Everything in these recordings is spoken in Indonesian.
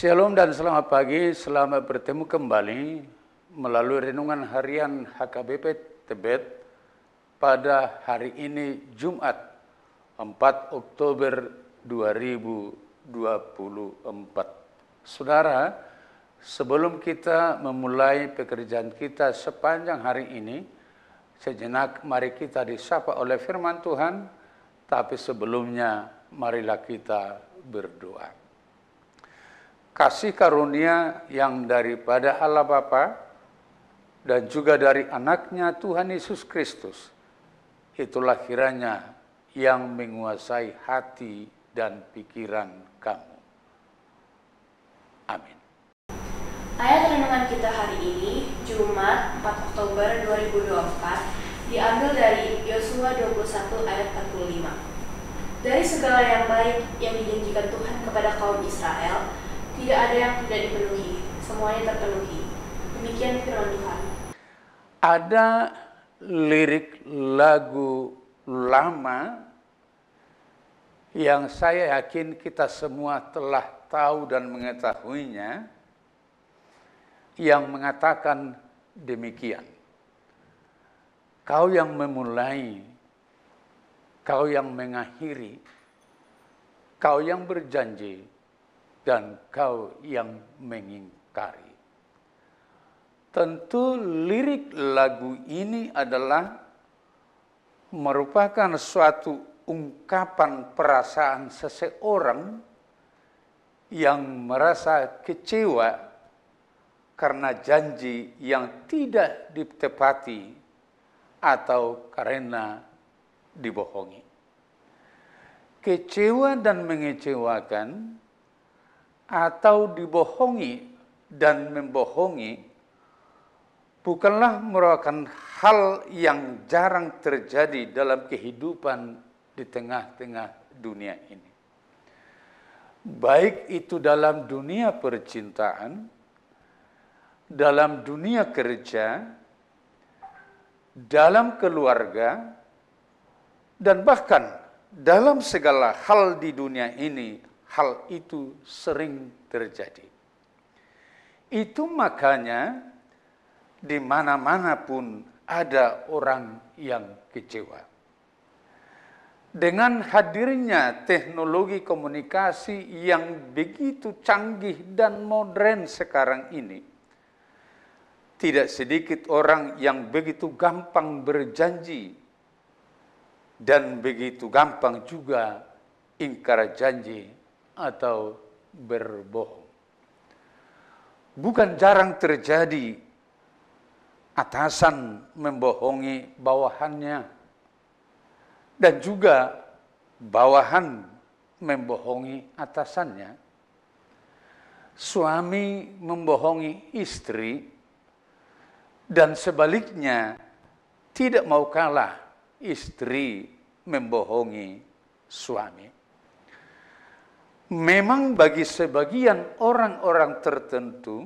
Shalom dan selamat pagi, selamat bertemu kembali melalui renungan harian HKBP Tebet pada hari ini Jumat 4 Oktober 2024. Saudara, sebelum kita memulai pekerjaan kita sepanjang hari ini, sejenak mari kita disapa oleh firman Tuhan, tapi sebelumnya marilah kita berdoa kasih karunia yang daripada Allah Bapa dan juga dari anaknya Tuhan Yesus Kristus. Itulah kiranya yang menguasai hati dan pikiran kamu. Amin. Ayat renungan kita hari ini, Jumat 4 Oktober 2024, diambil dari Yosua 21 ayat 45. Dari segala yang baik yang dijanjikan Tuhan kepada kaum Israel, tidak ada yang tidak dipenuhi, semuanya terpenuhi. Demikian firman Tuhan. Ada lirik lagu lama yang saya yakin kita semua telah tahu dan mengetahuinya yang mengatakan demikian. Kau yang memulai, kau yang mengakhiri, kau yang berjanji, dan kau yang mengingkari. Tentu lirik lagu ini adalah merupakan suatu ungkapan perasaan seseorang yang merasa kecewa karena janji yang tidak ditepati atau karena dibohongi. Kecewa dan mengecewakan atau dibohongi dan membohongi bukanlah merupakan hal yang jarang terjadi dalam kehidupan di tengah-tengah dunia ini. Baik itu dalam dunia percintaan, dalam dunia kerja, dalam keluarga, dan bahkan dalam segala hal di dunia ini hal itu sering terjadi. Itu makanya di mana-mana pun ada orang yang kecewa. Dengan hadirnya teknologi komunikasi yang begitu canggih dan modern sekarang ini, tidak sedikit orang yang begitu gampang berjanji dan begitu gampang juga ingkar janji atau berbohong. Bukan jarang terjadi atasan membohongi bawahannya dan juga bawahan membohongi atasannya. Suami membohongi istri dan sebaliknya tidak mau kalah istri membohongi suami memang bagi sebagian orang-orang tertentu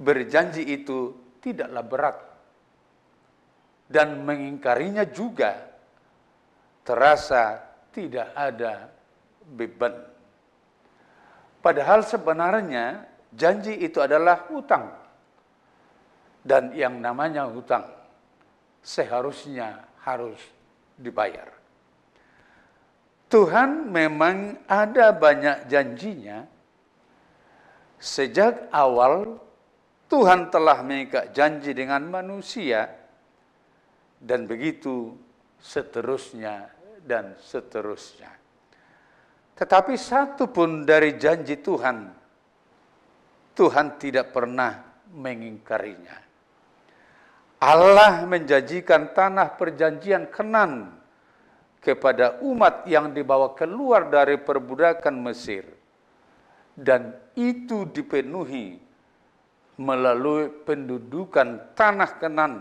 berjanji itu tidaklah berat dan mengingkarinya juga terasa tidak ada beban. Padahal sebenarnya janji itu adalah hutang. Dan yang namanya hutang seharusnya harus dibayar. Tuhan memang ada banyak janjinya. Sejak awal Tuhan telah mengikat janji dengan manusia dan begitu seterusnya dan seterusnya. Tetapi satu pun dari janji Tuhan, Tuhan tidak pernah mengingkarinya. Allah menjanjikan tanah perjanjian Kenan kepada umat yang dibawa keluar dari perbudakan Mesir. Dan itu dipenuhi melalui pendudukan tanah Kenan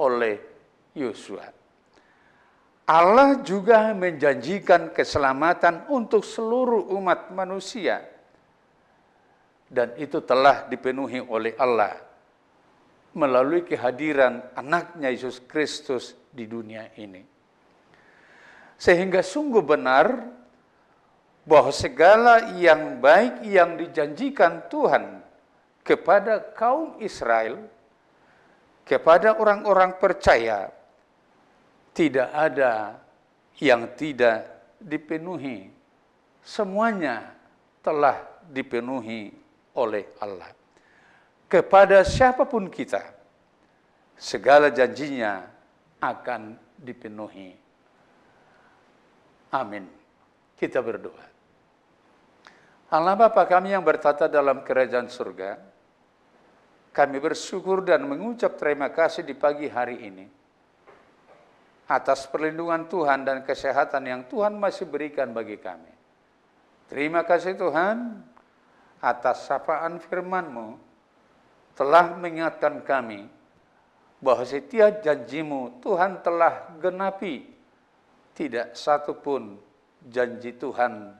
oleh Yosua. Allah juga menjanjikan keselamatan untuk seluruh umat manusia. Dan itu telah dipenuhi oleh Allah melalui kehadiran anaknya Yesus Kristus di dunia ini. Sehingga sungguh benar bahwa segala yang baik yang dijanjikan Tuhan kepada kaum Israel, kepada orang-orang percaya, tidak ada yang tidak dipenuhi. Semuanya telah dipenuhi oleh Allah. Kepada siapapun kita, segala janjinya akan dipenuhi Amin. Kita berdoa. Allah Bapa kami yang bertata dalam kerajaan surga, kami bersyukur dan mengucap terima kasih di pagi hari ini atas perlindungan Tuhan dan kesehatan yang Tuhan masih berikan bagi kami. Terima kasih Tuhan atas sapaan firman-Mu telah mengingatkan kami bahwa setiap janjimu Tuhan telah genapi tidak satupun janji Tuhan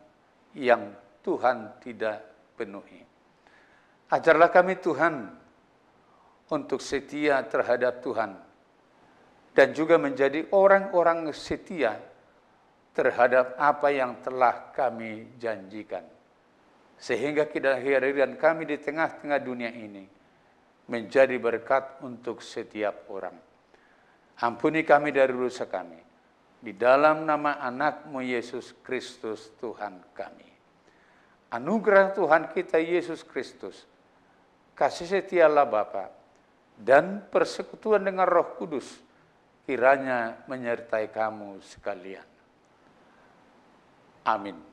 yang Tuhan tidak penuhi. Ajarlah kami Tuhan untuk setia terhadap Tuhan dan juga menjadi orang-orang setia terhadap apa yang telah kami janjikan. Sehingga kehadiran kami di tengah-tengah dunia ini menjadi berkat untuk setiap orang. Ampuni kami dari dosa kami di dalam nama anakmu Yesus Kristus Tuhan kami. Anugerah Tuhan kita Yesus Kristus, kasih setia Allah Bapa dan persekutuan dengan Roh Kudus kiranya menyertai kamu sekalian. Amin.